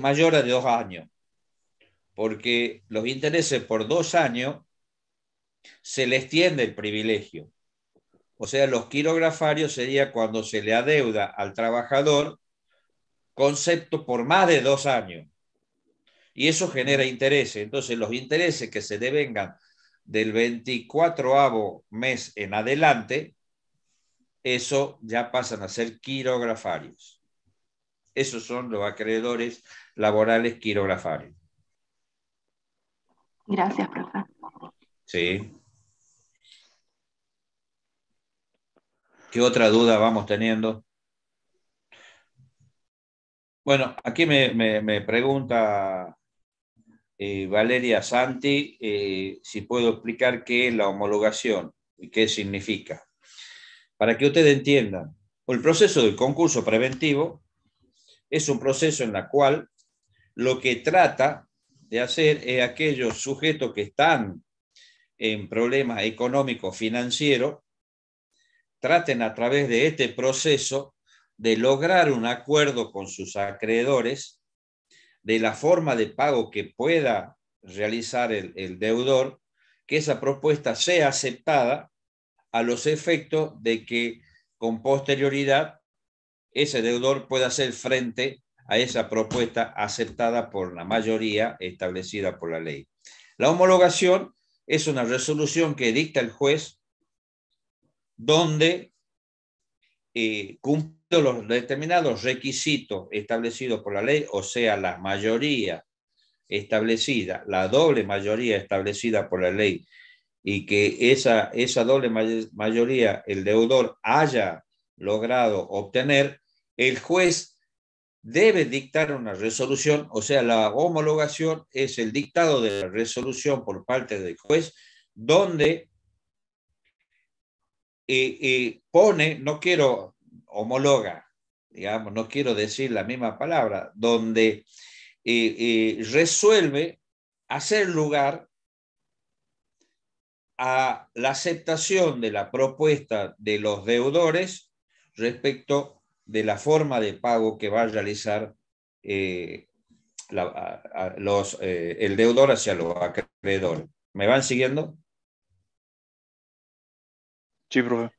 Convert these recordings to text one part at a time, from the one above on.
mayor de dos años, porque los intereses por dos años se le extiende el privilegio. O sea, los quirografarios sería cuando se le adeuda al trabajador concepto por más de dos años. Y eso genera intereses. Entonces, los intereses que se devengan del 24 mes en adelante, eso ya pasan a ser quirografarios. Esos son los acreedores laborales quirografarios. Gracias, profesor. Sí. ¿Qué otra duda vamos teniendo? Bueno, aquí me, pregunta eh, Valeria Santi eh, si puedo explicar qué es la homologación y qué significa. Para que ustedes entiendan, el proceso del concurso preventivo es un proceso en el cual lo que trata de hacer es aquellos sujetos que están en problemas económicos financieros, traten a través de este proceso de lograr un acuerdo con sus acreedores de la forma de pago que pueda realizar el, el deudor, que esa propuesta sea aceptada a los efectos de que con posterioridad ese deudor pueda hacer frente a esa propuesta aceptada por la mayoría establecida por la ley. La homologación es una resolución que dicta el juez donde, eh, cumple los determinados requisitos establecidos por la ley, o sea, la mayoría establecida, la doble mayoría establecida por la ley, y que esa, esa doble mayoría el deudor haya logrado obtener, el juez debe dictar una resolución, o sea, la homologación es el dictado de la resolución por parte del juez, donde eh, eh, pone, no quiero homologa, digamos, no quiero decir la misma palabra, donde eh, resuelve hacer lugar a la aceptación de la propuesta de los deudores respecto de la forma de pago que va a realizar eh, eh, el deudor hacia los acreedores. ¿Me van siguiendo? Sí, profe.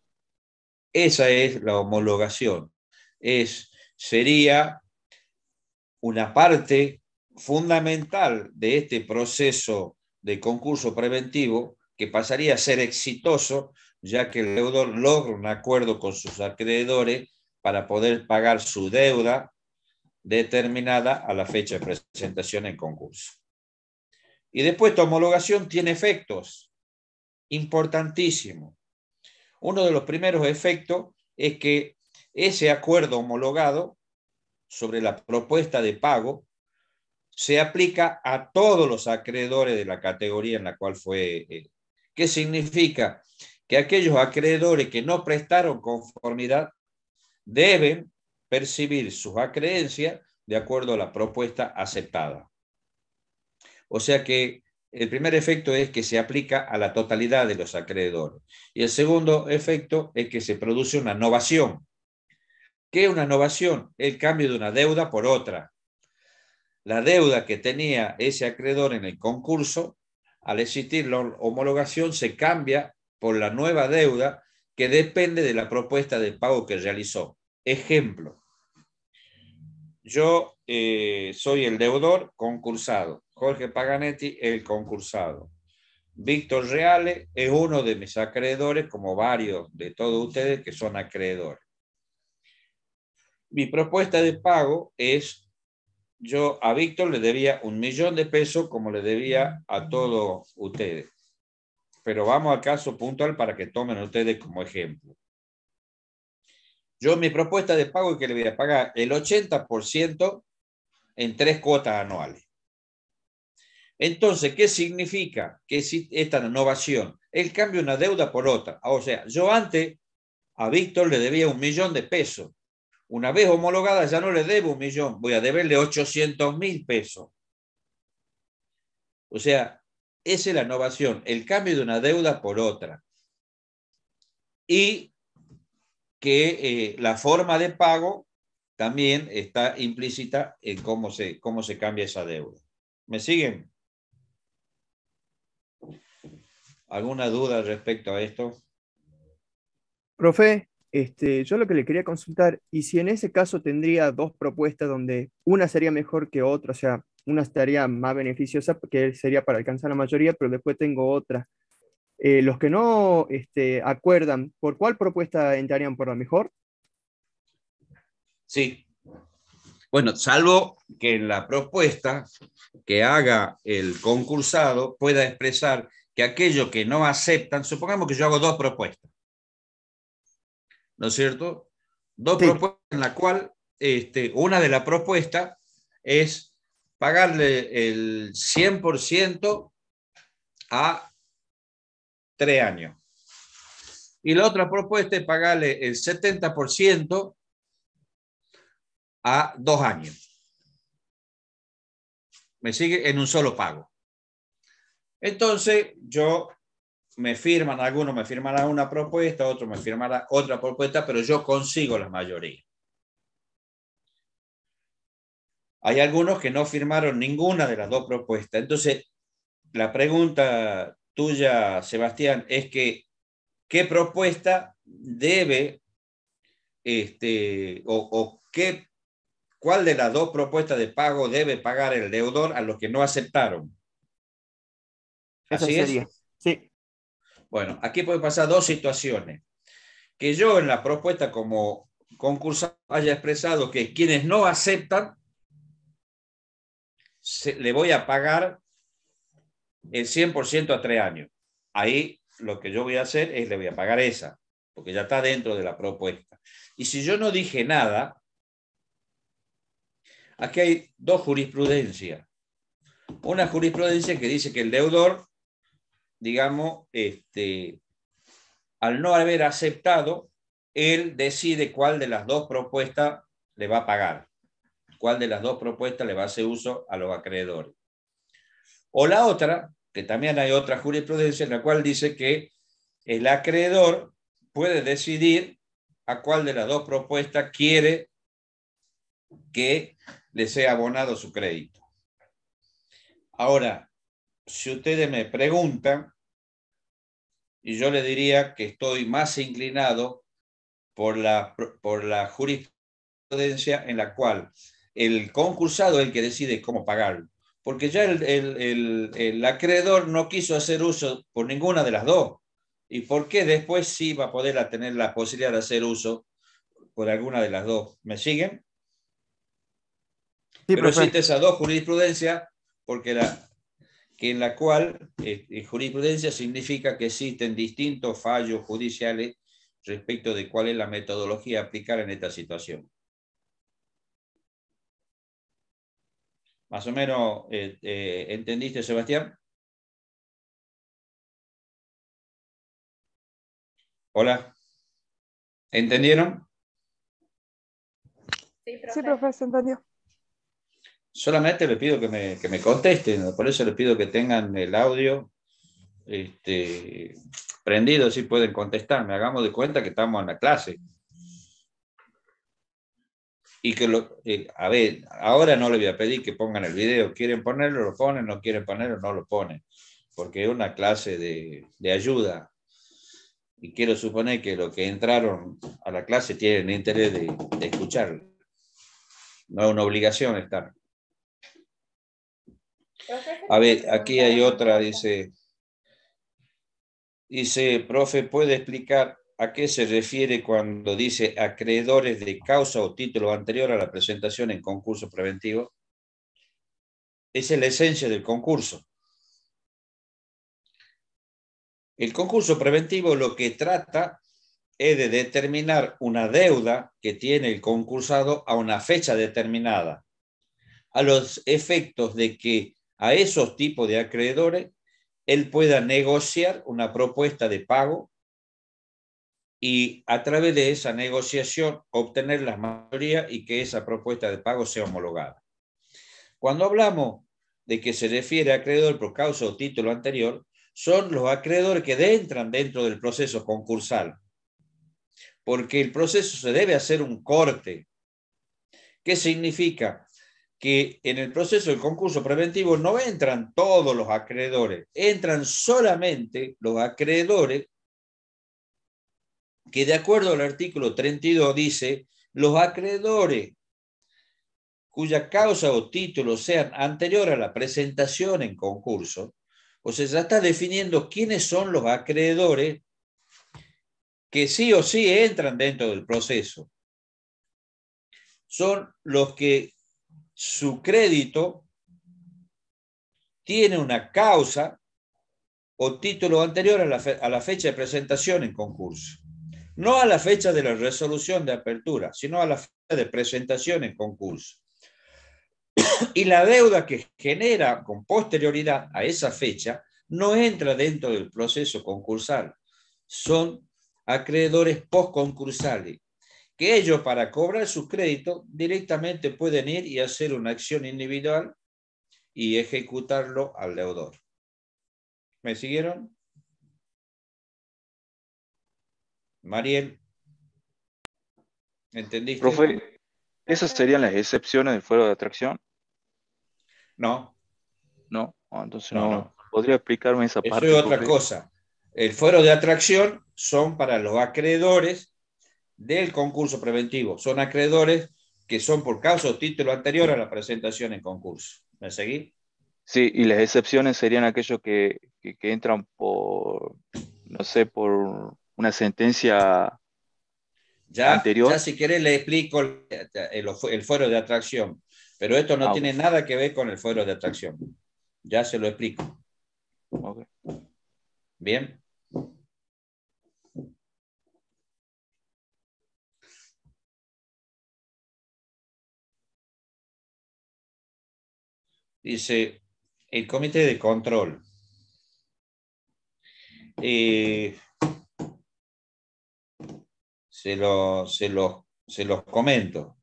Esa es la homologación. Es, sería una parte fundamental de este proceso de concurso preventivo que pasaría a ser exitoso ya que el deudor logra un acuerdo con sus acreedores para poder pagar su deuda determinada a la fecha de presentación en concurso. Y después, tu homologación tiene efectos importantísimos. Uno de los primeros efectos es que ese acuerdo homologado sobre la propuesta de pago se aplica a todos los acreedores de la categoría en la cual fue. Eh, ¿Qué significa? Que aquellos acreedores que no prestaron conformidad deben percibir sus acreencias de acuerdo a la propuesta aceptada. O sea que el primer efecto es que se aplica a la totalidad de los acreedores. Y el segundo efecto es que se produce una novación. ¿Qué es una novación? El cambio de una deuda por otra. La deuda que tenía ese acreedor en el concurso, al existir la homologación, se cambia por la nueva deuda que depende de la propuesta de pago que realizó. Ejemplo, yo eh, soy el deudor concursado, Jorge Paganetti el concursado. Víctor Reale es uno de mis acreedores, como varios de todos ustedes que son acreedores. Mi propuesta de pago es, yo a Víctor le debía un millón de pesos como le debía a todos ustedes pero vamos al caso puntual para que tomen ustedes como ejemplo. Yo mi propuesta de pago es que le voy a pagar el 80% en tres cuotas anuales. Entonces, ¿qué significa que si esta innovación? Él cambia una deuda por otra. O sea, yo antes a Víctor le debía un millón de pesos. Una vez homologada ya no le debo un millón, voy a deberle 800 mil pesos. O sea, esa es la innovación, el cambio de una deuda por otra. Y que eh, la forma de pago también está implícita en cómo se, cómo se cambia esa deuda. ¿Me siguen? ¿Alguna duda respecto a esto? Profe, este, yo lo que le quería consultar, y si en ese caso tendría dos propuestas donde una sería mejor que otra, o sea, una estaría más beneficiosa que sería para alcanzar la mayoría, pero después tengo otra. Eh, los que no este, acuerdan, ¿por cuál propuesta entrarían por lo mejor? Sí. Bueno, salvo que la propuesta que haga el concursado pueda expresar que aquellos que no aceptan, supongamos que yo hago dos propuestas, ¿no es cierto? Dos propuestas en la cual este, una de las propuesta es pagarle el 100% a tres años. Y la otra propuesta es pagarle el 70% a dos años. Me sigue en un solo pago. Entonces, yo me firman, algunos me firmarán una propuesta, otros me firmarán otra propuesta, pero yo consigo la mayoría. Hay algunos que no firmaron ninguna de las dos propuestas. Entonces, la pregunta tuya, Sebastián, es que qué propuesta debe, este, o, qué, cuál de las dos propuestas de pago debe pagar el deudor a los que no aceptaron. Así es. Bueno, aquí pueden pasar dos situaciones. Que yo en la propuesta como concursante haya expresado que quienes no aceptan le voy a pagar el 100% a tres años. Ahí lo que yo voy a hacer es le voy a pagar esa, porque ya está dentro de la propuesta. Y si yo no dije nada, aquí hay dos jurisprudencias. Una jurisprudencia que dice que el deudor, digamos, este, al no haber aceptado, él decide cuál de las dos propuestas le va a pagar cuál de las dos propuestas le va a hacer uso a los acreedores. O la otra, que también hay otra jurisprudencia en la cual dice que el acreedor puede decidir a cuál de las dos propuestas quiere que le sea abonado su crédito. Ahora, si ustedes me preguntan, y yo les diría que estoy más inclinado por la, por la jurisprudencia en la cual el concursado es el que decide cómo pagarlo, porque ya el, acreedor no quiso hacer uso por ninguna de las dos. ¿Y por qué después sí va a poder tener la posibilidad de hacer uso por alguna de las dos? ¿Me siguen? Pero existe esa dos jurisprudencias, porque la, que en la cual eh, eh, jurisprudencia significa que existen distintos fallos judiciales respecto de cuál es la metodología a aplicar en esta situación. Más o menos, eh, eh, ¿entendiste, Sebastián? Hola. ¿Entendieron? Sí, profesor, entendió. Solamente le pido que me, que contesten, por eso les pido que tengan el audio este, prendido, si pueden contestar me Hagamos de cuenta que estamos en la clase y que lo, a ver, ahora no le voy a pedir que pongan el video, quieren ponerlo, lo ponen, no quieren ponerlo, no lo ponen, porque es una clase de, de ayuda. Y quiero suponer que los que entraron a la clase tienen interés de, de escucharlo. No es una obligación estar. A ver, aquí hay otra, dice, dice, profe, ¿puede explicar a qué se refiere cuando dice acreedores de causa o título anterior a la presentación en concurso preventivo. Esa es la esencia del concurso. El concurso preventivo lo que trata es de determinar una deuda que tiene el concursado a una fecha determinada, a los efectos de que a esos tipos de acreedores él pueda negociar una propuesta de pago y a través de esa negociación obtener la mayoría y que esa propuesta de pago sea homologada. Cuando hablamos de que se refiere a acreedor por causa o título anterior, son los acreedores que entran dentro del proceso concursal, porque el proceso se debe hacer un corte. ¿Qué significa? Que en el proceso del concurso preventivo no entran todos los acreedores, entran solamente los acreedores que de acuerdo al artículo 32 dice, los acreedores cuya causa o título sean anterior a la presentación en concurso, o sea, ya está definiendo quiénes son los acreedores que sí o sí entran dentro del proceso. Son los que su crédito tiene una causa o título anterior a la, a la fecha de presentación en concurso no a la fecha de la resolución de apertura, sino a la fecha de presentación en concurso. Y la deuda que genera con posterioridad a esa fecha no entra dentro del proceso concursal. Son acreedores postconcursales, que ellos para cobrar sus créditos directamente pueden ir y hacer una acción individual y ejecutarlo al deudor. ¿Me siguieron? Mariel, ¿entendiste? Profe, ¿esas serían las excepciones del fuero de atracción? No. No, ah, entonces no. ¿Podría explicarme esa parte? Eso es otra cosa. El fuero de atracción son para los acreedores del concurso preventivo. Son acreedores que son por causa o título anterior a la presentación en concurso. ¿Me seguí? Sí, y las excepciones serían aquellos que entran por, no sé, por una sentencia ya, anterior. Ya si quiere le explico el, fuero de atracción, pero esto no ah, tiene nada que ver con el fuero de atracción. Ya se lo explico. Bien. Dice, el comité de control. Eh, se, lo, se, se los comento.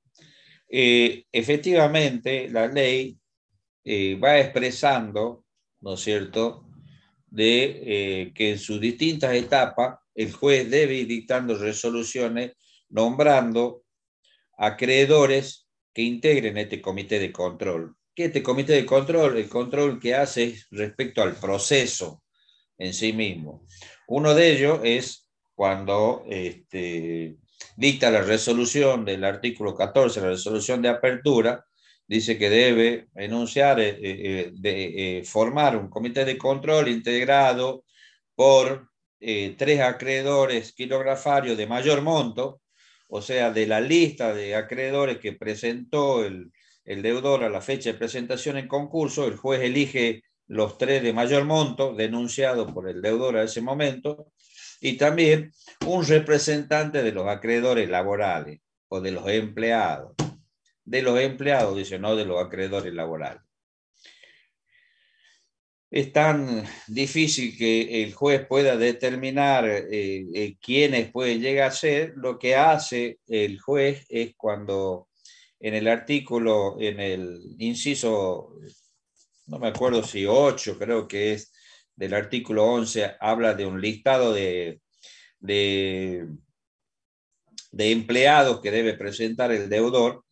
Eh, efectivamente, la ley eh, va expresando, ¿no es cierto?, de eh, que en sus distintas etapas el juez debe ir dictando resoluciones nombrando acreedores que integren este comité de control. ¿Qué este comité de control? El control que hace respecto al proceso en sí mismo. Uno de ellos es cuando este, dicta la resolución del artículo 14, la resolución de apertura, dice que debe enunciar, eh, eh, eh, de, formar un comité de control integrado por tres acreedores quilografarios de mayor monto, o sea, de la lista de acreedores que presentó el, el deudor a la fecha de presentación en concurso, el juez elige los tres de mayor monto denunciados por el deudor a ese momento, y también un representante de los acreedores laborales o de los empleados. De los empleados, dice, no de los acreedores laborales. Es tan difícil que el juez pueda determinar eh, eh, quiénes puede llegar a ser. Lo que hace el juez es cuando en el artículo, en el inciso, no me acuerdo si 8, creo que es del artículo 11 habla de un listado de, de, empleados que debe presentar el deudor.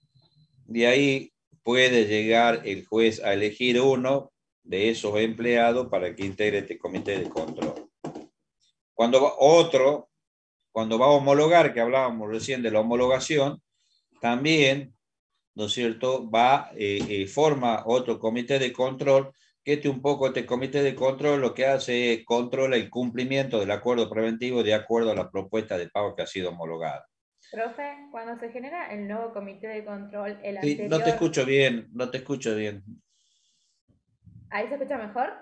De ahí puede llegar el juez a elegir uno de esos empleados para que integre este comité de control. Cuando va otro, cuando va a homologar, que hablábamos recién de la homologación, también, ¿no es cierto?, va, eh, eh forma otro comité de control este un poco este comité de control lo que hace es controla el cumplimiento del acuerdo preventivo de acuerdo a la propuesta de pago que ha sido homologada. Profe, cuando se genera el nuevo comité de control, el anterior... No te escucho bien, no te escucho bien. ¿Ahí se escucha mejor?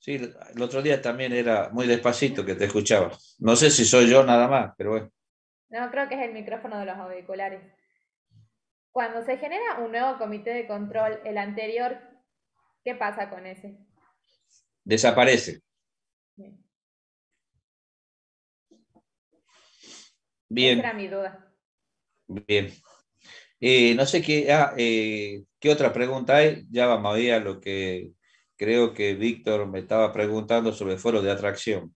Sí, el otro día también era muy despacito que te escuchaba. No sé si soy yo nada más, pero bueno. No, creo que es el micrófono de los auriculares. Cuando se genera un nuevo comité de control, el anterior ¿Qué pasa con ese? Desaparece. Bien. Bien. Esa era mi duda. Bien. Eh, no sé qué, ah, eh, qué otra pregunta hay. Ya vamos a ver lo que creo que Víctor me estaba preguntando sobre fuero de atracción.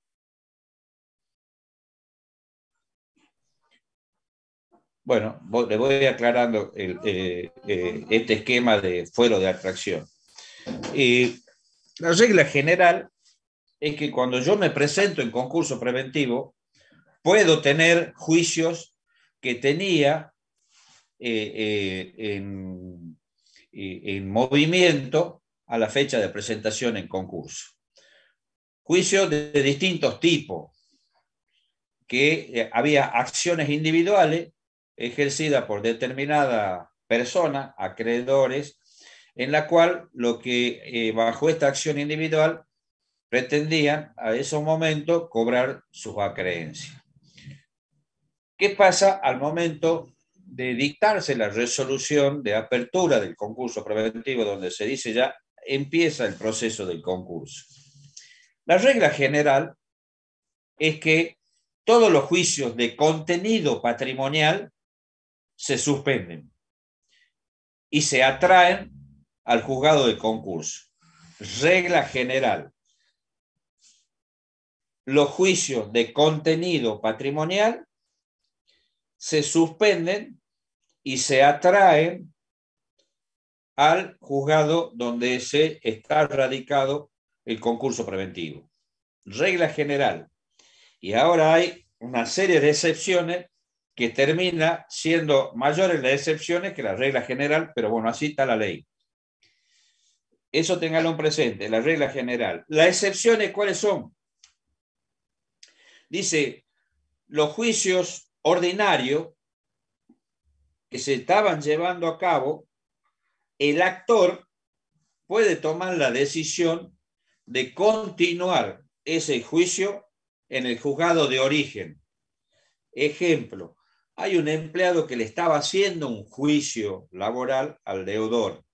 Bueno, le voy aclarando eh, este esquema de fuero de atracción. Eh, la regla general es que cuando yo me presento en concurso preventivo, puedo tener juicios que tenía eh, eh, en, movimiento a la fecha de presentación en concurso. Juicios de, distintos tipos, que había acciones individuales ejercidas por determinada persona, acreedores, en la cual lo que eh, bajo esta acción individual pretendían a ese momento cobrar sus acreencias. ¿Qué pasa al momento de dictarse la resolución de apertura del concurso preventivo, donde se dice ya empieza el proceso del concurso? La regla general es que todos los juicios de contenido patrimonial se suspenden y se atraen al juzgado de concurso. Regla general. Los juicios de contenido patrimonial se suspenden y se atraen al juzgado donde se está radicado el concurso preventivo. Regla general. Y ahora hay una serie de excepciones que termina siendo mayores las excepciones que la regla general, pero bueno, así está la ley. Eso tenganlo presente, la regla general. Las excepciones, ¿cuáles son? Dice, los juicios ordinarios que se estaban llevando a cabo, el actor puede tomar la decisión de continuar ese juicio en el juzgado de origen. Ejemplo, hay un empleado que le estaba haciendo un juicio laboral al deudor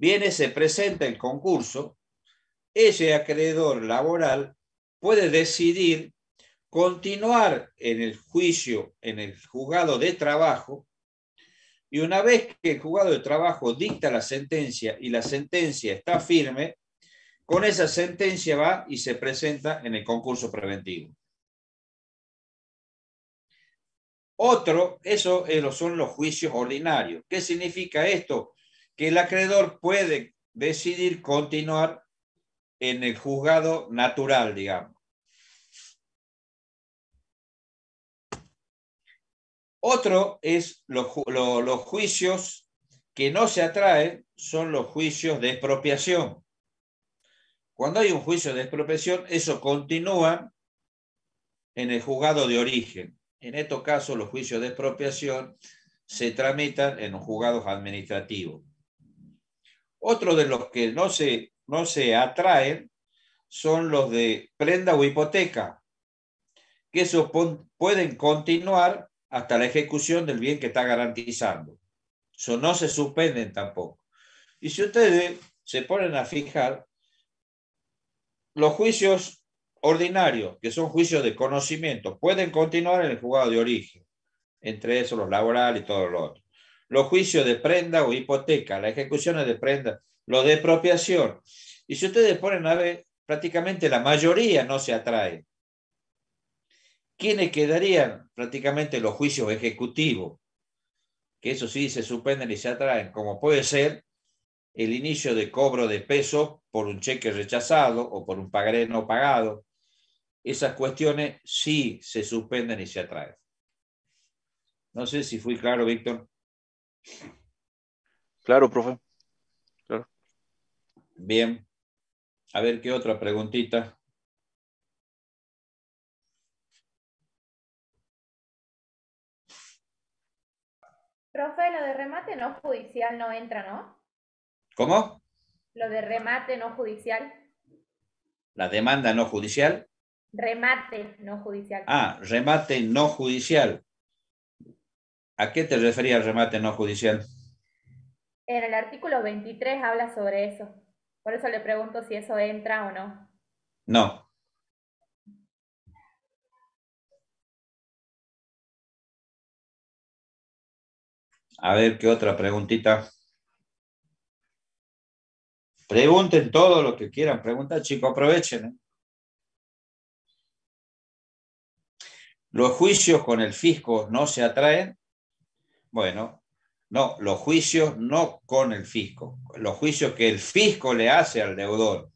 Viene, se presenta el concurso, ese acreedor laboral puede decidir continuar en el juicio, en el juzgado de trabajo, y una vez que el juzgado de trabajo dicta la sentencia y la sentencia está firme, con esa sentencia va y se presenta en el concurso preventivo. Otro, eso son los juicios ordinarios. ¿Qué significa esto? que el acreedor puede decidir continuar en el juzgado natural, digamos. Otro es los, los juicios que no se atraen, son los juicios de expropiación. Cuando hay un juicio de expropiación, eso continúa en el juzgado de origen. En estos casos, los juicios de expropiación se tramitan en los juzgados administrativos. Otro de los que no se, no se atraen son los de prenda o hipoteca, que pueden continuar hasta la ejecución del bien que está garantizando. Eso no se suspenden tampoco. Y si ustedes se ponen a fijar, los juicios ordinarios, que son juicios de conocimiento, pueden continuar en el juzgado de origen, entre eso los laborales y todo lo otro los juicios de prenda o hipoteca, las ejecuciones de prenda, lo de apropiación. Y si ustedes ponen a ver, prácticamente la mayoría no se atrae. ¿Quiénes quedarían? Prácticamente los juicios ejecutivos, que eso sí se suspenden y se atraen, como puede ser el inicio de cobro de peso por un cheque rechazado o por un pagaré no pagado. Esas cuestiones sí se suspenden y se atraen. No sé si fui claro, Víctor. Claro, profe. Claro. Bien. A ver, ¿qué otra preguntita? Profe, lo de remate no judicial no entra, ¿no? ¿Cómo? Lo de remate no judicial. ¿La demanda no judicial? Remate no judicial. Ah, remate no judicial. ¿A qué te refería el remate no judicial? En el artículo 23 habla sobre eso. Por eso le pregunto si eso entra o no. No. A ver, ¿qué otra preguntita? Pregunten todo lo que quieran preguntar, chicos, aprovechen. ¿eh? Los juicios con el fisco no se atraen bueno, no, los juicios no con el fisco, los juicios que el fisco le hace al deudor,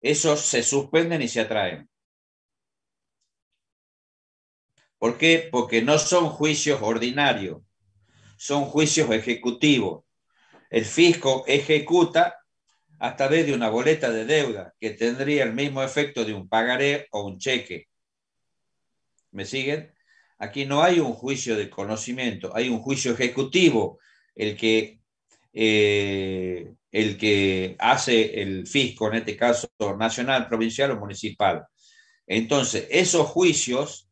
esos se suspenden y se atraen. ¿Por qué? Porque no son juicios ordinarios, son juicios ejecutivos. El fisco ejecuta a través de una boleta de deuda que tendría el mismo efecto de un pagaré o un cheque. ¿Me siguen? Aquí no hay un juicio de conocimiento, hay un juicio ejecutivo, el que, eh, el que hace el fisco, en este caso nacional, provincial o municipal. Entonces, esos juicios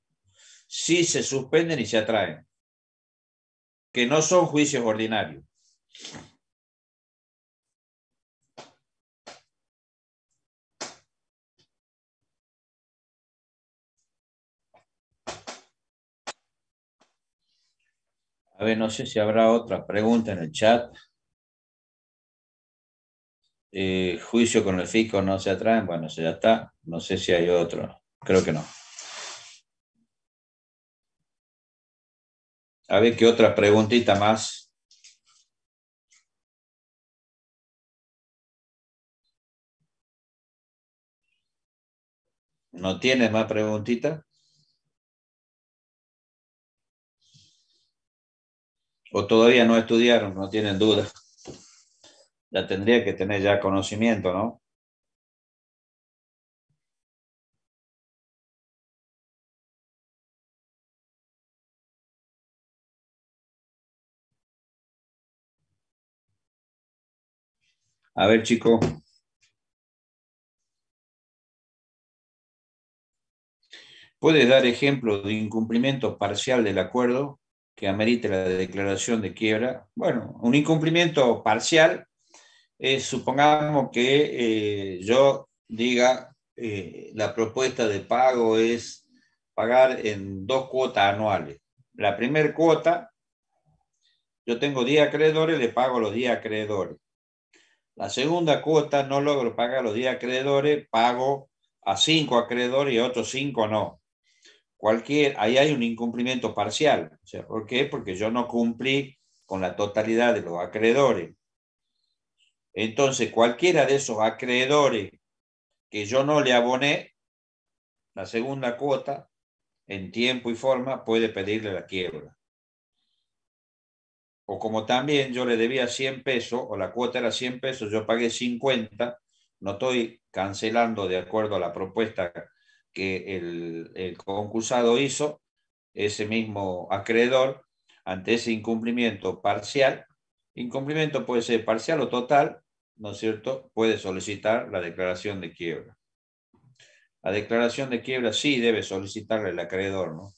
sí se suspenden y se atraen, que no son juicios ordinarios. A ver, no sé si habrá otra pregunta en el chat. Eh, juicio con el fisco no se atraen. Bueno, ya está. No sé si hay otro. Creo que no. A ver qué otra preguntita más. ¿No tienes más preguntita? o todavía no estudiaron, no tienen duda. La tendría que tener ya conocimiento, ¿no? A ver, chico. ¿Puedes dar ejemplo de incumplimiento parcial del acuerdo? que amerite la declaración de quiebra. Bueno, un incumplimiento parcial, es eh, supongamos que eh, yo diga eh, la propuesta de pago es pagar en dos cuotas anuales. La primera cuota, yo tengo 10 acreedores, le pago los 10 acreedores. La segunda cuota no logro pagar los 10 acreedores, pago a 5 acreedores y a otros 5 no cualquier, ahí hay un incumplimiento parcial. O sea, ¿Por qué? Porque yo no cumplí con la totalidad de los acreedores. Entonces, cualquiera de esos acreedores que yo no le aboné la segunda cuota en tiempo y forma, puede pedirle la quiebra. O como también yo le debía 100 pesos, o la cuota era 100 pesos, yo pagué 50, no estoy cancelando de acuerdo a la propuesta que el, concursado hizo, ese mismo acreedor, ante ese incumplimiento parcial, incumplimiento puede ser parcial o total, ¿no es cierto?, puede solicitar la declaración de quiebra. La declaración de quiebra sí debe solicitarle el acreedor, ¿no?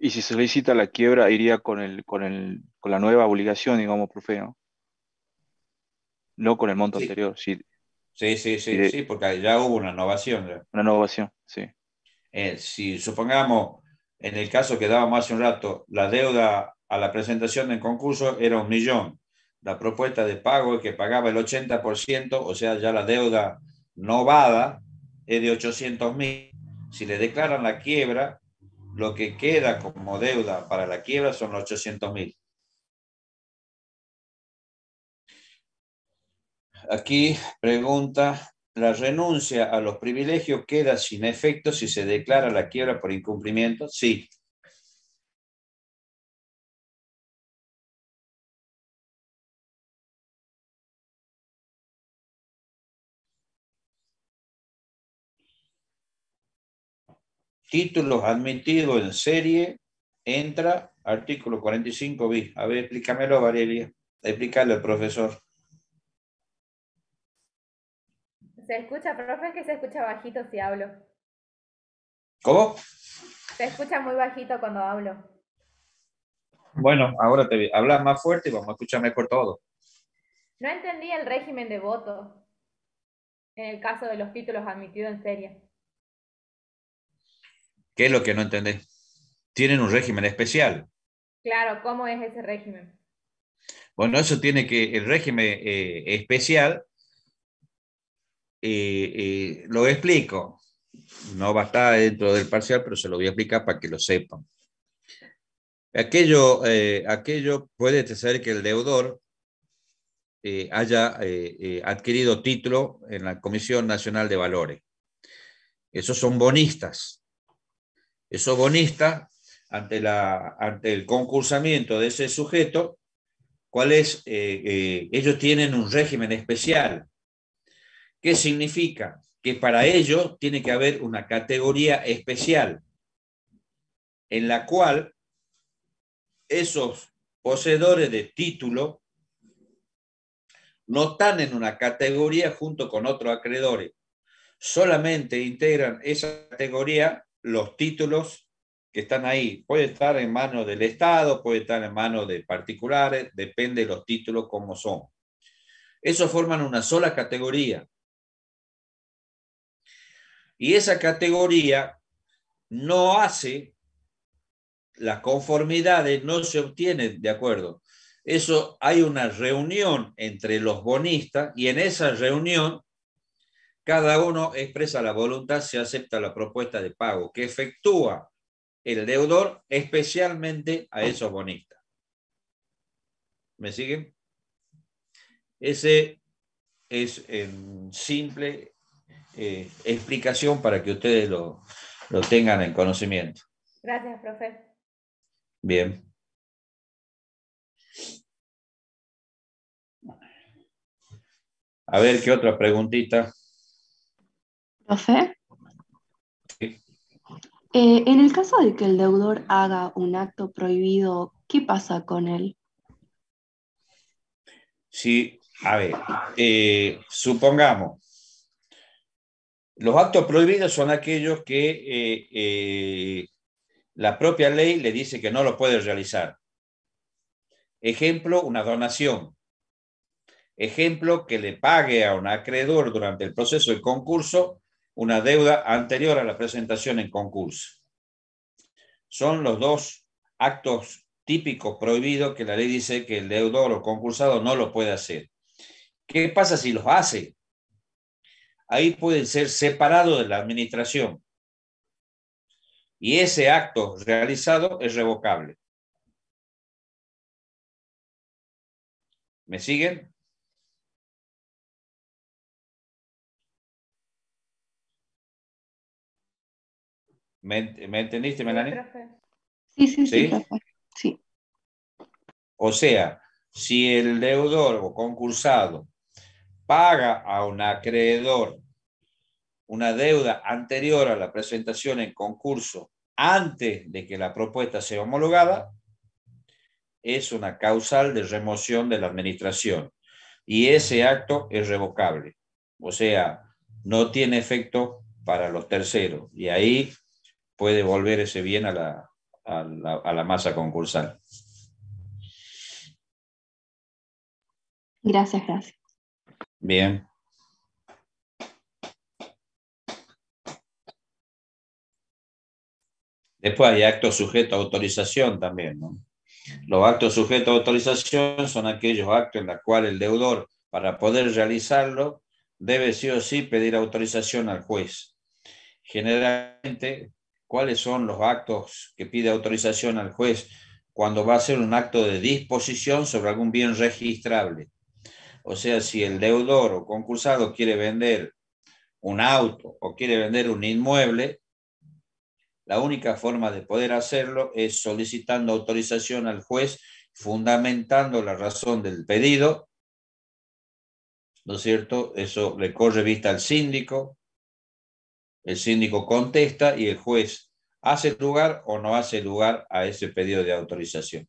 Y si solicita la quiebra, iría con, el, con, el, con la nueva obligación, digamos, profe, ¿no? no con el monto anterior. Sí, sí, sí, sí, porque ya hubo una innovación. Una innovación, sí. Eh, si supongamos, en el caso que dábamos hace un rato, la deuda a la presentación del concurso era un millón. La propuesta de pago es que pagaba el 80%, o sea, ya la deuda novada es de 800 mil. Si le declaran la quiebra, lo que queda como deuda para la quiebra son los 800 mil. aquí pregunta, la renuncia a los privilegios queda sin efecto si se declara la quiebra por incumplimiento. Sí. Títulos admitidos en serie, entra artículo 45 b A ver, explícamelo, Varelia. Explícalo, profesor. Se escucha, profe, que se escucha bajito si hablo. ¿Cómo? Se escucha muy bajito cuando hablo. Bueno, ahora te hablas más fuerte y vamos a escuchar mejor todo. No entendí el régimen de voto en el caso de los títulos admitidos en serie. ¿Qué es lo que no entendés? Tienen un régimen especial. Claro, ¿cómo es ese régimen? Bueno, eso tiene que, el régimen eh, especial y eh, eh, lo explico. No va a estar dentro del parcial, pero se lo voy a explicar para que lo sepan. Aquello, eh, aquello puede ser que el deudor haya adquirido título en la Comisión Nacional de Valores. Esos son bonistas. Esos bonistas, ante, la, ante el concursamiento de ese sujeto, ¿cuál ellos tienen un régimen especial. ¿Qué significa? Que para ello tiene que haber una categoría especial en la cual esos poseedores de título no están en una categoría junto con otros acreedores. Solamente integran esa categoría los títulos que están ahí. Puede estar en manos del Estado, puede estar en manos de particulares, depende de los títulos como son. Eso forman una sola categoría. Y esa categoría no hace las conformidades, no se obtiene de acuerdo. Eso hay una reunión entre los bonistas y en esa reunión cada uno expresa la voluntad se acepta la propuesta de pago que efectúa el deudor especialmente a esos bonistas. ¿Me siguen? Ese es el simple eh, explicación para que ustedes lo, tengan en conocimiento. Gracias, profe. Bien. A ver, ¿qué otra preguntita? Profe. Eh, en el caso de que el deudor haga un acto prohibido, ¿qué pasa con él? Sí, a ver, eh, supongamos, los actos prohibidos son aquellos que eh, eh, la propia ley le dice que no lo puede realizar. Ejemplo, una donación. Ejemplo, que le pague a un acreedor durante el proceso de concurso una deuda anterior a la presentación en concurso. Son los dos actos típicos prohibidos que la ley dice que el deudor o concursado no lo puede hacer. ¿Qué pasa si los hace? ahí pueden ser separados de la administración. Y ese acto realizado es revocable. ¿Me siguen? ¿Me, entendiste, Melanie? sí, sí. ¿Sí? sí. O sea, si el deudor o concursado paga a un acreedor una deuda anterior a la presentación en concurso antes de que la propuesta sea homologada, es una causal de remoción de la administración y ese acto es revocable. O sea, no tiene efecto para los terceros y ahí puede volver ese bien a la, a la, masa concursal. Gracias, gracias. Bien. Después hay actos sujetos a autorización también, Los actos sujetos a autorización son aquellos actos en los cuales el deudor, para poder realizarlo, debe sí o sí pedir autorización al juez. Generalmente, ¿cuáles son los actos que pide autorización al juez cuando va a ser un acto de disposición sobre algún bien registrable? O sea, si el deudor o concursado quiere vender un auto o quiere vender un inmueble, la única forma de poder hacerlo es solicitando autorización al juez, fundamentando la razón del pedido, ¿no es cierto? Eso le corre vista al síndico, el síndico contesta y el juez hace lugar o no hace lugar a ese pedido de autorización.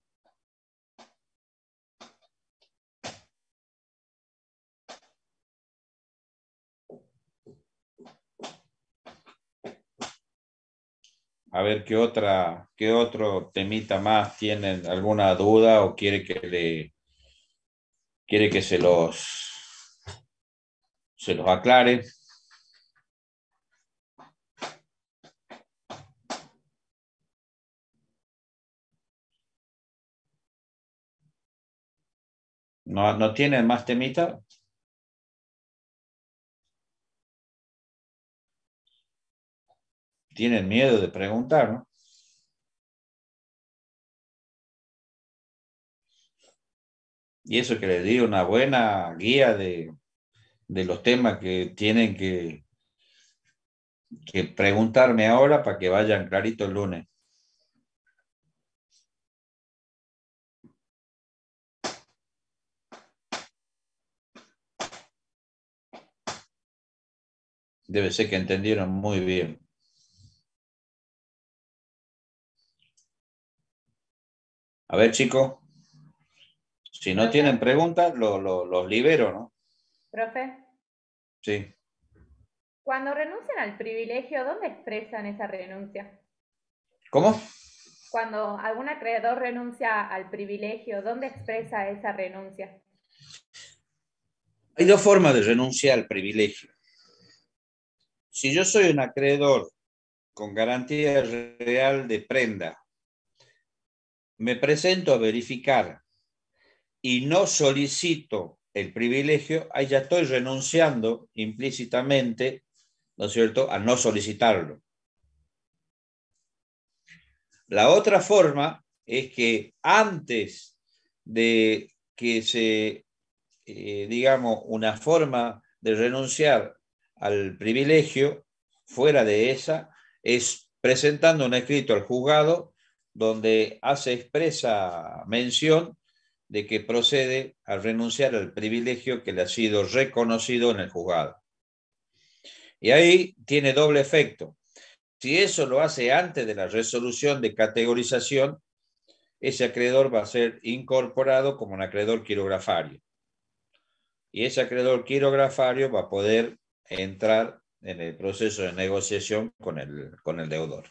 a ver qué otra, qué otro temita más tienen alguna duda o quiere que le quiere que se los se los aclare. ¿No, ¿No tienen más temita? tienen miedo de preguntar, Y eso que les di una buena guía de, de los temas que tienen que, que preguntarme ahora para que vayan clarito el lunes. Debe ser que entendieron muy bien. A ver, chicos, si no tienen preguntas, los libero, ¿no? Profe. Sí. Cuando renuncian al privilegio, ¿dónde expresan esa renuncia? ¿Cómo? Cuando algún acreedor renuncia al privilegio, ¿dónde expresa esa renuncia? Hay dos formas de renunciar al privilegio. Si yo soy un acreedor con garantía real de prenda me presento a verificar y no solicito el privilegio, ahí ya estoy renunciando implícitamente, ¿no es cierto?, a no solicitarlo. La otra forma es que antes de que se, eh, digamos, una forma de renunciar al privilegio fuera de esa, es presentando un escrito al juzgado donde hace expresa mención de que procede a renunciar al privilegio que le ha sido reconocido en el juzgado. Y ahí tiene doble efecto. Si eso lo hace antes de la resolución de categorización, ese acreedor va a ser incorporado como un acreedor quirografario. Y ese acreedor quirografario va a poder entrar en el proceso de negociación con el, con el deudor.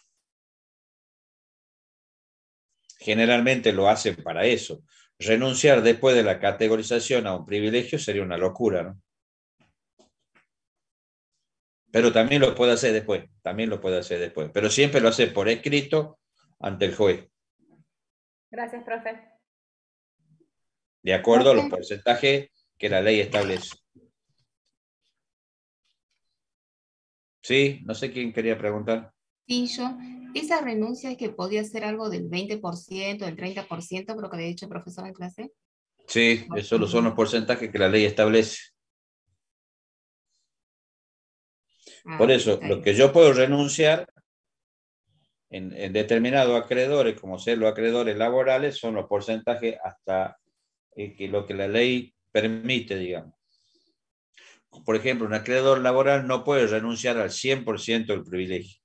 Generalmente lo hacen para eso. Renunciar después de la categorización a un privilegio sería una locura, ¿no? Pero también lo puede hacer después, también lo puede hacer después. Pero siempre lo hace por escrito ante el juez. Gracias, profe. De acuerdo a los porcentajes que la ley establece. Sí, no sé quién quería preguntar. ¿esa renuncia es que podía ser algo del 20%, del 30%, lo que había dicho el profesor en clase. Sí, esos son los porcentajes que la ley establece. Ah, por eso, lo que yo puedo renunciar en, determinados acreedores, como ser los acreedores laborales, son los porcentajes hasta eh, que lo que la ley permite, digamos. Por ejemplo, un acreedor laboral no puede renunciar al 100% del privilegio.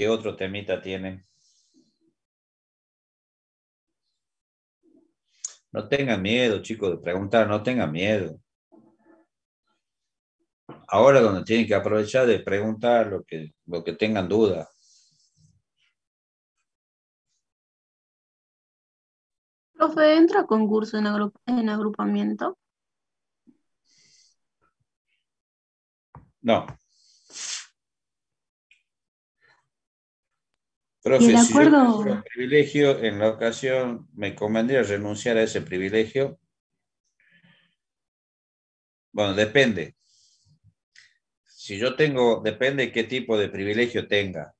¿Qué otro temita tienen? No tengan miedo, chicos, de preguntar, no tengan miedo. Ahora donde tienen que aprovechar de preguntar lo que, lo que tengan dudas. Profe, ¿entra concurso en, en agrupamiento? No. Profesor, privilegio, en la ocasión me convendría renunciar a ese privilegio. Bueno, depende. Si yo tengo, depende qué tipo de privilegio tenga.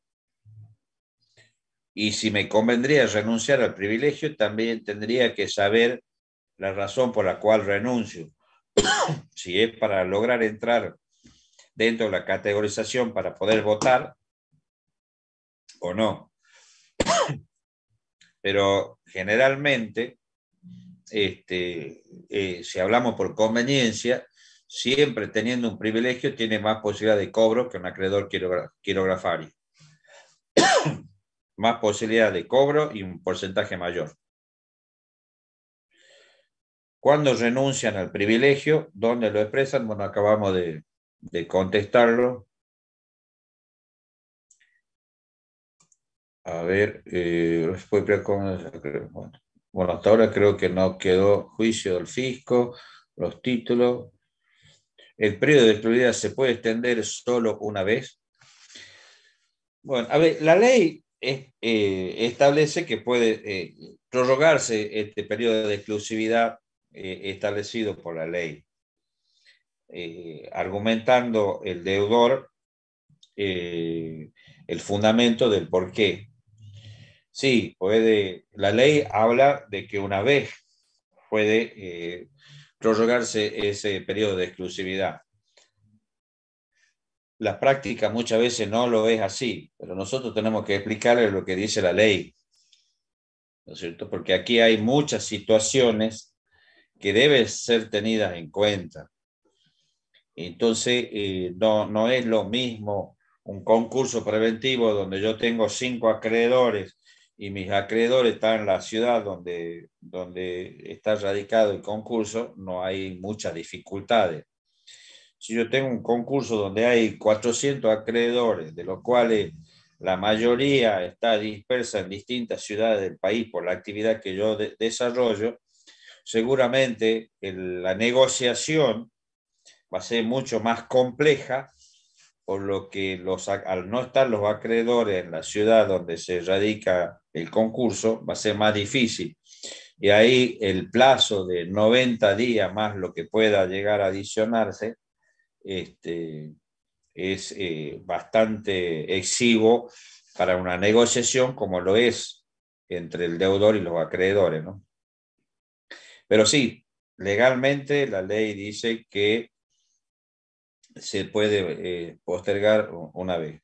Y si me convendría renunciar al privilegio, también tendría que saber la razón por la cual renuncio. si es para lograr entrar dentro de la categorización para poder votar o no. Pero generalmente, este, eh, si hablamos por conveniencia, siempre teniendo un privilegio tiene más posibilidad de cobro que un acreedor quirografario. más posibilidad de cobro y un porcentaje mayor. Cuando renuncian al privilegio, ¿dónde lo expresan? Bueno, acabamos de contestarlo A ver, eh, bueno, hasta ahora creo que no quedó juicio del fisco, los títulos. El periodo de exclusividad se puede extender solo una vez. Bueno, a ver, la ley eh, establece que puede eh, prorrogarse este periodo de exclusividad eh, establecido por la ley, argumentando el deudor el fundamento del porqué Sí, puede, la ley habla de que una vez puede eh, prorrogarse ese periodo de exclusividad. La práctica muchas veces no lo es así, pero nosotros tenemos que explicarle lo que dice la ley, ¿no es cierto? Porque aquí hay muchas situaciones que deben ser tenidas en cuenta. Entonces, eh, no, no es lo mismo un concurso preventivo donde yo tengo cinco acreedores y mis acreedores están en la ciudad donde, donde está radicado el concurso, no hay muchas dificultades. Si yo tengo un concurso donde hay 400 acreedores, de los cuales la mayoría está dispersa en distintas ciudades del país por la actividad que yo desarrollo, seguramente la negociación va a ser mucho más compleja, por lo que los, al no estar los acreedores en la ciudad donde se radica el concurso, va a ser más difícil. Y ahí el plazo de 90 días más lo que pueda llegar a adicionarse este, es eh, bastante exiguo para una negociación como lo es entre el deudor y los acreedores. Pero sí, legalmente la ley dice que se puede eh, postergar una vez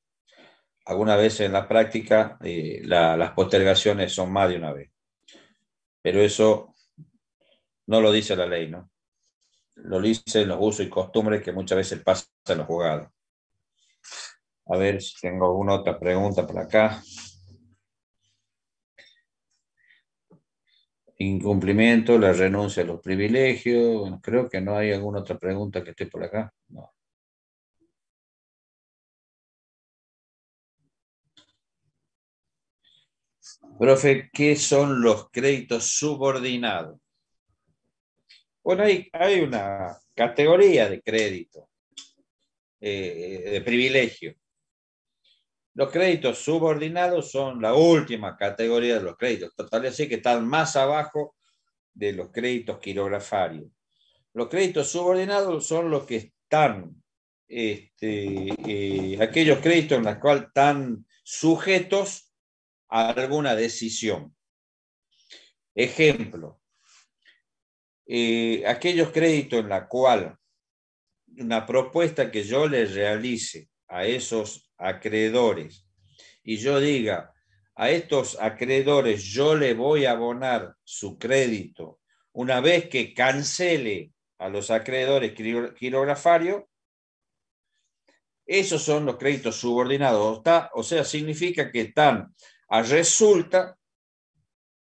alguna vez en la práctica eh, las postergaciones son más de una vez. Pero eso no lo dice la ley, ¿no? Lo dicen los usos y costumbres que muchas veces pasan los jugados. A ver si tengo alguna otra pregunta por acá. Incumplimiento, la renuncia a los privilegios. creo que no hay alguna otra pregunta que esté por acá. No. Profe, ¿qué son los créditos subordinados? Bueno, hay, una categoría de crédito, eh, de privilegio. Los créditos subordinados son la última categoría de los créditos, total así que están más abajo de los créditos quirografarios. Los créditos subordinados son los que están, este, eh, aquellos créditos en los cuales están sujetos alguna decisión. Ejemplo, eh, aquellos créditos en la cual una propuesta que yo le realice a esos acreedores y yo diga, a estos acreedores yo le voy a abonar su crédito una vez que cancele a los acreedores quirografarios, esos son los créditos subordinados, o sea, significa que están a ah, resulta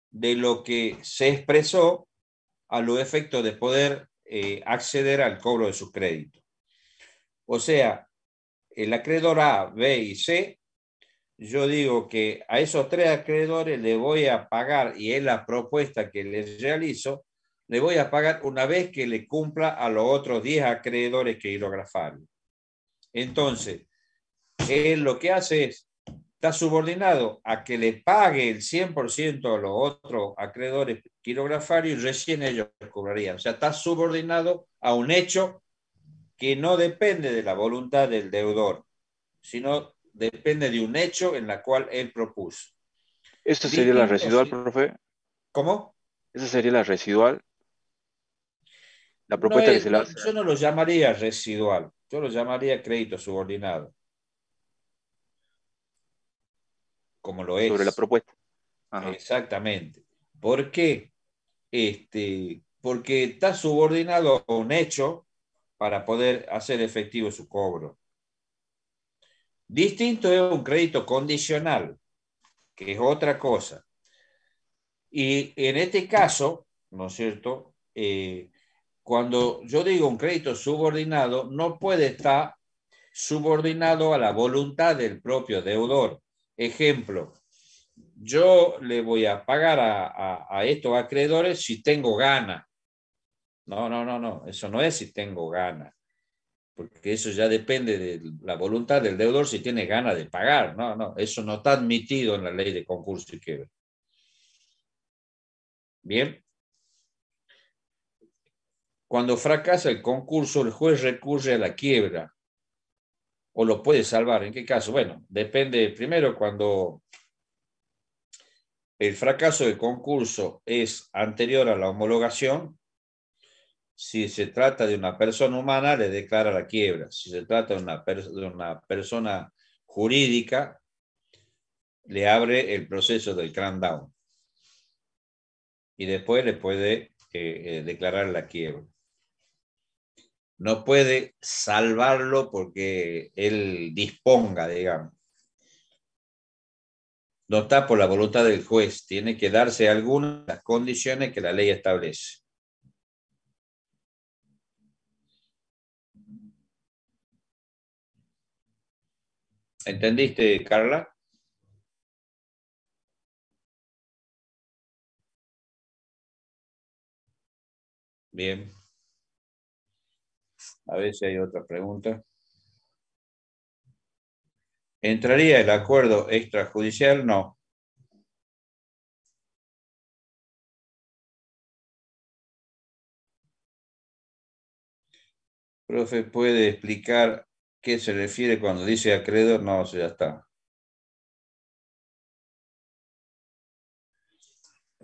de lo que se expresó a los efectos de poder eh, acceder al cobro de su crédito, O sea, el acreedor A, B y C, yo digo que a esos tres acreedores le voy a pagar, y es la propuesta que les realizo, le voy a pagar una vez que le cumpla a los otros 10 acreedores que hidrografaron. Entonces, él lo que hace es está subordinado a que le pague el 100% a los otros acreedores quirografarios y recién ellos cobrarían. O sea, está subordinado a un hecho que no depende de la voluntad del deudor, sino depende de un hecho en la cual él propuso. ¿Esa sería la residual, profe? ¿Cómo? ¿Esa sería la residual? La propuesta que se Yo no lo llamaría residual, yo lo llamaría crédito subordinado. como lo es. Sobre la propuesta. Exactamente. ¿Por qué? Este, porque está subordinado a un hecho para poder hacer efectivo su cobro. Distinto es un crédito condicional, que es otra cosa. Y en este caso, ¿no es cierto? Eh, cuando yo digo un crédito subordinado, no puede estar subordinado a la voluntad del propio deudor. Ejemplo, yo le voy a pagar a, estos acreedores si tengo gana. No, no, no, no, eso no es si tengo gana, porque eso ya depende de la voluntad del deudor si tiene gana de pagar. No, no, eso no está admitido en la ley de concurso y quiebra. Bien. Cuando fracasa el concurso, el juez recurre a la quiebra o lo puede salvar. ¿En qué caso? Bueno, depende primero cuando el fracaso del concurso es anterior a la homologación. Si se trata de una persona humana, le declara la quiebra. Si se trata de una, persona jurídica, le abre el proceso del cram down. Y después le puede eh, eh, declarar la quiebra no puede salvarlo porque él disponga, digamos. No está por la voluntad del juez, tiene que darse algunas las condiciones que la ley establece. ¿Entendiste, Carla? Bien. A ver si hay otra pregunta. ¿Entraría el acuerdo extrajudicial? No. Profe, ¿puede explicar qué se refiere cuando dice acreedor? No, ya está.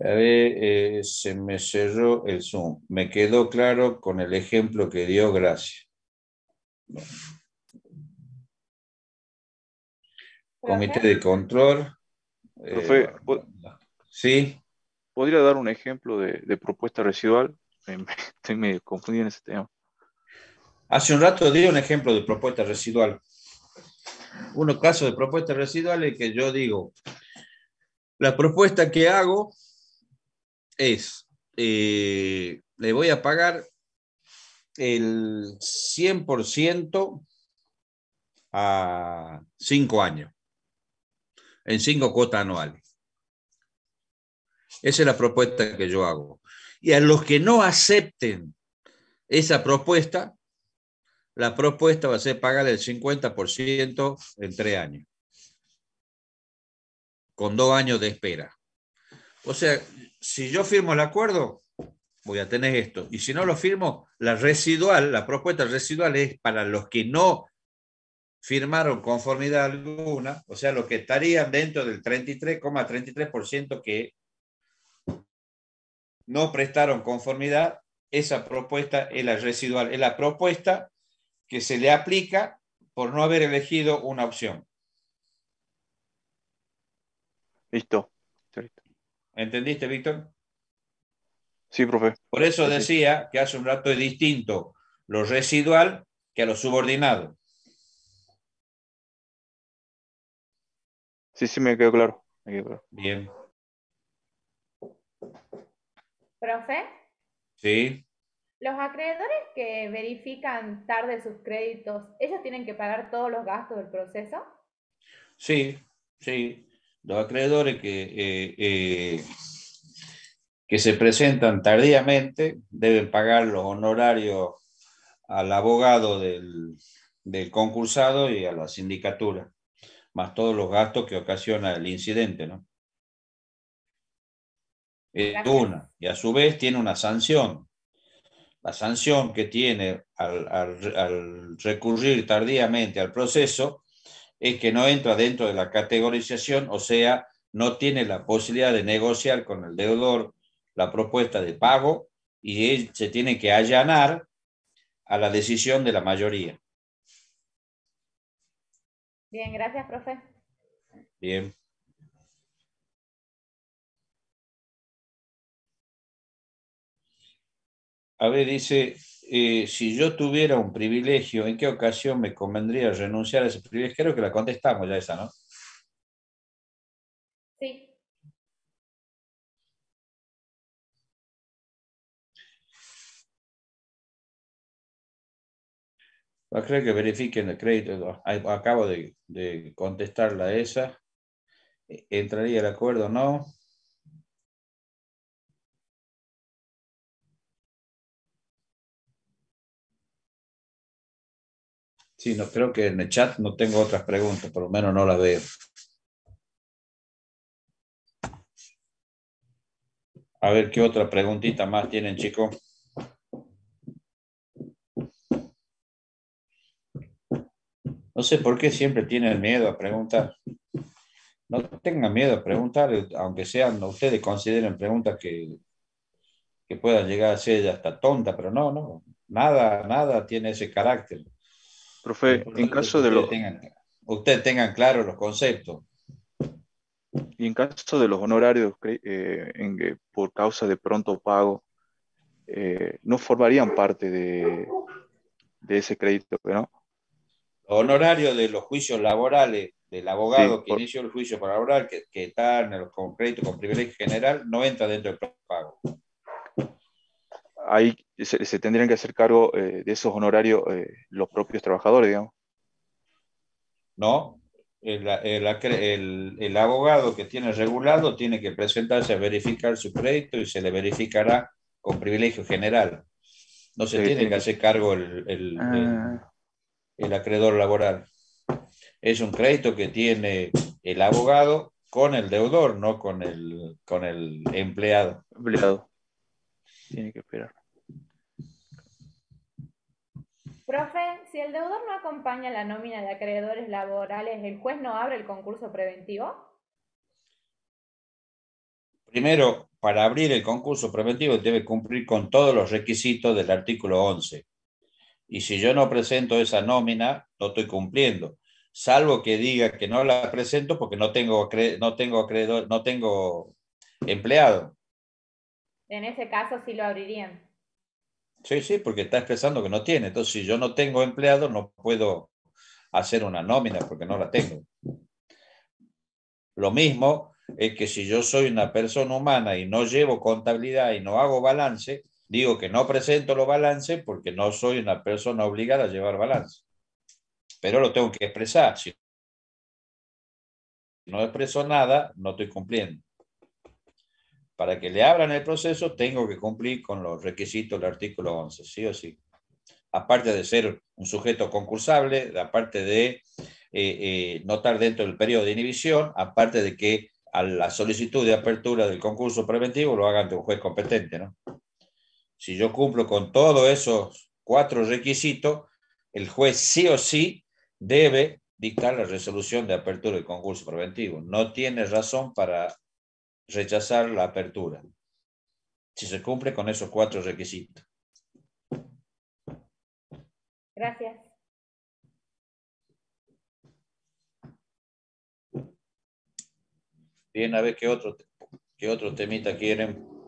eh, se me cerró el Zoom. Me quedó claro con el ejemplo que dio, gracias. Comité de control. Eh, Profe, ¿Sí? ¿Podría dar un ejemplo de, propuesta residual? Estoy medio confundido en ese tema. Hace un rato di un ejemplo de propuesta residual. Uno caso de propuesta residual es que yo digo, la propuesta que hago es, eh, le voy a pagar el 100% a cinco años, en cinco cuotas anuales. Esa es la propuesta que yo hago. Y a los que no acepten esa propuesta, la propuesta va a ser pagar el 50% en tres años, con dos años de espera. O sea, si yo firmo el acuerdo, voy a tener esto. Y si no lo firmo, la residual, la propuesta residual es para los que no firmaron conformidad alguna, o sea, los que estarían dentro del 33,33% que no prestaron conformidad, esa propuesta es la residual, es la propuesta que se le aplica por no haber elegido una opción. Listo. ¿Entendiste, Víctor? Sí, profe. Por eso decía que hace un rato es distinto lo residual que lo subordinado. Sí, sí, me quedó claro. Me quedó claro. Bien. ¿Profe? Sí. Los acreedores que verifican tarde sus créditos, ¿ellos tienen que pagar todos los gastos del proceso? Sí, sí los acreedores que, eh, eh, que se presentan tardíamente deben pagar los honorarios al abogado del, concursado y a la sindicatura, más todos los gastos que ocasiona el incidente, ¿no? Es eh, una, y a su vez tiene una sanción. La sanción que tiene al recurrir tardíamente al proceso es que no entra dentro de la categorización, o sea, no tiene la posibilidad de negociar con el deudor la propuesta de pago y se tiene que allanar a la decisión de la mayoría. Bien, gracias, profe. Bien. A ver, dice eh, si yo tuviera un privilegio, ¿en qué ocasión me convendría renunciar a ese privilegio? Creo que la contestamos ya esa, ¿no? Sí. Creo que verifiquen el crédito. Acabo de, de contestarla esa. ¿E-, ¿Entraría el acuerdo o no? Sí, no creo que en el chat no tengo otras preguntas, por lo menos no las veo. A ver qué otra preguntita más tienen, chicos. No sé por qué siempre tienen miedo a preguntar. No tengan miedo a preguntar, aunque sean, ustedes consideren preguntas que, que puedan llegar a ser hasta tonta, pero no, no, nada, nada tiene ese carácter. Profe, en caso de los... tengan claro los conceptos. Y en caso de los honorarios eh, en, eh, por causa de pronto pago, eh, no formarían parte de, ese crédito, ¿no? Los honorarios de los juicios laborales del abogado que inició el juicio laboral, que, que está en el con crédito con privilegio general, no entra dentro del pago ahí se, tendrían que hacer cargo eh, de esos honorarios eh, los propios trabajadores, digamos. No, el, abogado que tiene regulado tiene que presentarse a verificar su crédito y se le verificará con privilegio general. No se tiene que hacer cargo ah. el, acreedor laboral. Es un crédito que tiene el abogado con el deudor, no con el, con el empleado. Empleado. Tiene que esperar. Profe, si el deudor no acompaña la nómina de acreedores laborales, ¿el juez no abre el concurso preventivo? Primero, para abrir el concurso preventivo debe cumplir con todos los requisitos del artículo 11. Y si yo no presento esa nómina, no estoy cumpliendo, salvo que diga que no la presento porque no tengo, no tengo empleado. En ese caso sí lo abrirían. Sí, sí, porque está expresando que no tiene. Entonces, si yo no tengo empleado, no puedo hacer una nómina porque no la tengo. Lo mismo es que si yo soy una persona humana y no llevo contabilidad y no hago balance, digo que no presento los balances porque no soy una persona obligada a llevar balance. Pero lo tengo que expresar. Si no expreso nada, no estoy cumpliendo para que le abran el proceso, tengo que cumplir con los requisitos del artículo 11, sí o sí. Aparte de ser un sujeto concursable, aparte de eh, eh, no estar dentro del periodo de inhibición, aparte de que a la solicitud de apertura del concurso preventivo lo haga ante un juez competente, ¿no? Si yo cumplo con todos esos cuatro requisitos, el juez sí o sí debe dictar la resolución de apertura del concurso preventivo. No tiene razón para rechazar la apertura, si se cumple con esos cuatro requisitos. Gracias. Bien, a ver qué otro, qué otro temita quieren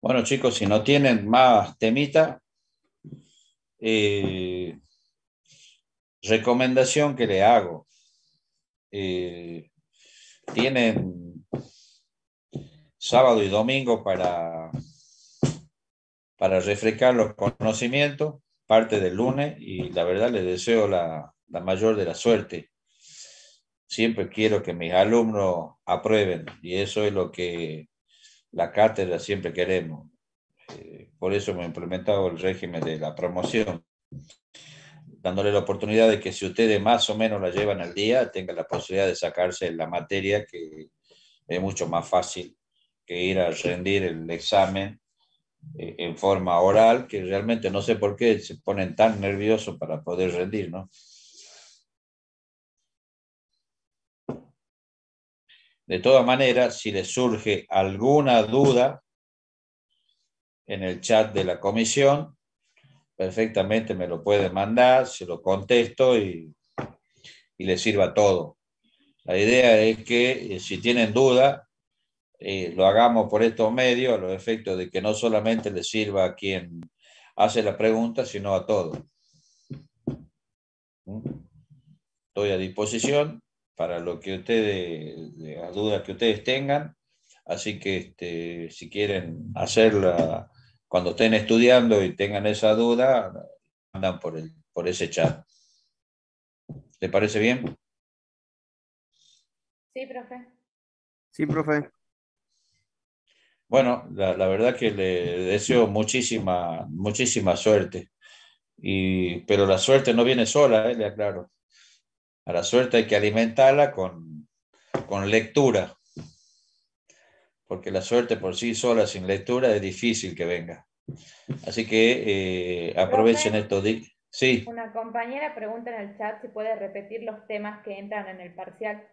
Bueno, chicos, si no tienen más temita, eh, recomendación que le hago. Eh, tienen sábado y domingo para, para refrescar los conocimientos, parte del lunes, y la verdad les deseo la mayor de la suerte. Siempre quiero que mis alumnos aprueben, y eso es lo que la cátedra siempre queremos. Eh, por eso hemos implementado el régimen de la promoción, dándole la oportunidad de que si ustedes más o menos la llevan al día, tengan la posibilidad de sacarse la materia, que es mucho más fácil que ir a rendir el examen eh, en forma oral, que realmente no sé por qué se ponen tan nerviosos para poder rendir, ¿no? De todas maneras, si les surge alguna duda en el chat de la comisión, perfectamente me lo pueden mandar, se lo contesto y, le les sirva todo. La idea es que eh, si tienen duda, eh, lo hagamos por estos medios a los efectos de que no solamente les sirva a quien hace la pregunta, sino a todos. ¿Mm? Estoy a disposición para lo que ustedes, las dudas que ustedes tengan. Así que este, si quieren hacerla cuando estén estudiando y tengan esa duda, andan por, el, por ese chat. ¿Le parece bien? Sí, profe. Sí, profe. Bueno, la, verdad que le deseo muchísima, muchísima suerte. Y, pero la suerte no viene sola, eh, le aclaro. A la suerte hay que alimentarla con, lectura, porque la suerte por sí sola sin lectura es difícil que venga. Así que eh, aprovechen esto. Sí. Una compañera pregunta en el chat si puede repetir los temas que entran en el parcial.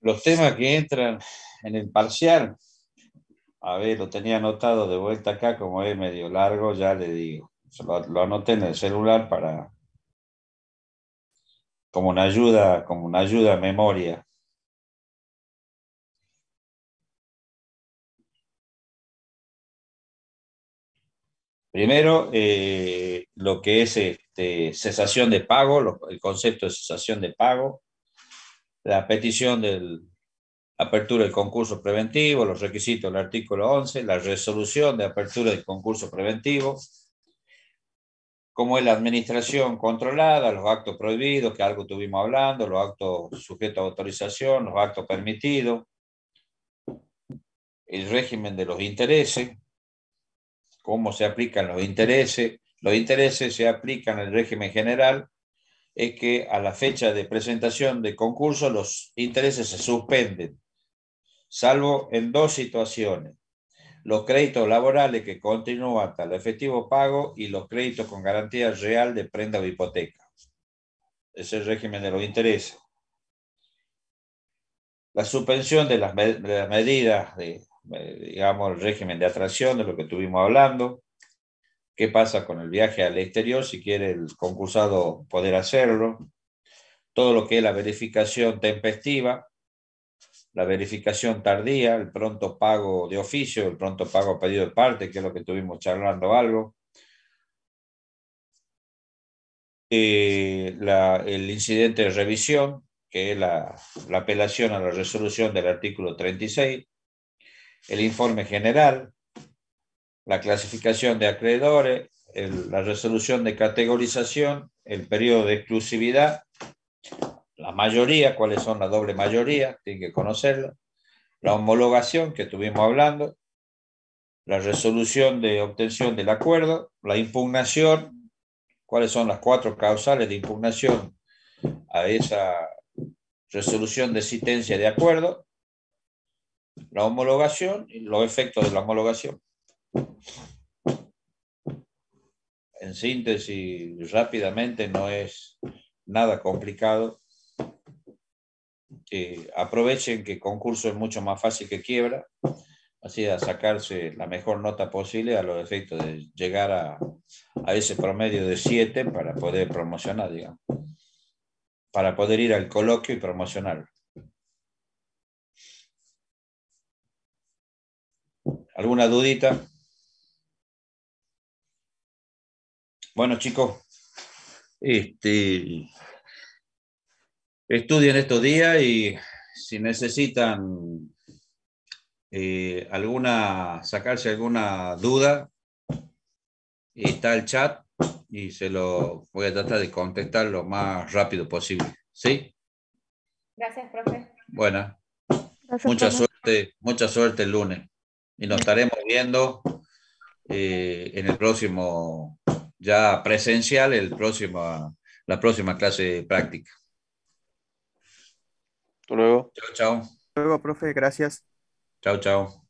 Los temas que entran en el parcial. A ver, lo tenía anotado de vuelta acá, como es medio largo, ya le digo. lo anoté en el celular para, como una ayuda, como una ayuda a memoria. Primero, eh, lo que es este, cesación de pago, el concepto de cesación de pago, la petición de apertura del concurso preventivo, los requisitos del artículo 11, la resolución de apertura del concurso preventivo, como es la administración controlada, los actos prohibidos, que algo tuvimos hablando, los actos sujetos a autorización, los actos permitidos, el régimen de los intereses, cómo se aplican los intereses. Los intereses se aplican en el régimen general, es que a la fecha de presentación de concurso los intereses se suspenden, salvo en dos situaciones los créditos laborales que continúan hasta el efectivo pago y los créditos con garantía real de prenda o hipoteca. Es el régimen de los intereses. La suspensión de las, medidas de, digamos, el régimen de atracción de lo que estuvimos hablando. ¿Qué pasa con el viaje al exterior? Si quiere el concursado poder hacerlo. Todo lo que es la verificación tempestiva, la verificación tardía, el pronto pago de oficio, el pronto pago a pedido de parte, que es lo que estuvimos charlando algo. Eh, el incidente de revisión, que es la, apelación a la resolución del artículo 36, el informe general, la clasificación de acreedores, la resolución de categorización, el periodo de exclusividad, la mayoría, cuáles son la doble mayoría, tienen que conocerla, la homologación que estuvimos hablando, la resolución de obtención del acuerdo, la impugnación, cuáles son las cuatro causales de impugnación a esa resolución de existencia de acuerdo, la homologación y los efectos de la homologación. En síntesis, rápidamente, no es nada complicado aprovechen que concurso es mucho más fácil que quiebra, así a sacarse la mejor nota posible a los efectos de llegar a, a ese promedio de 7 para poder promocionar, digamos, para poder ir al coloquio y promocionar. ¿Alguna dudita? Bueno, chicos, este, Estudien estos días y si necesitan eh, alguna, sacarse alguna duda, está el chat y se lo voy a tratar de contestar lo más rápido posible. ¿Sí? Gracias, profe. Bueno, mucha suerte, mucha suerte el lunes. Y nos estaremos viendo eh, en el próximo, ya presencial, el próximo, la próxima clase práctica. Hasta luego. Chao, chao. Luego, profe, gracias. Chao, chao.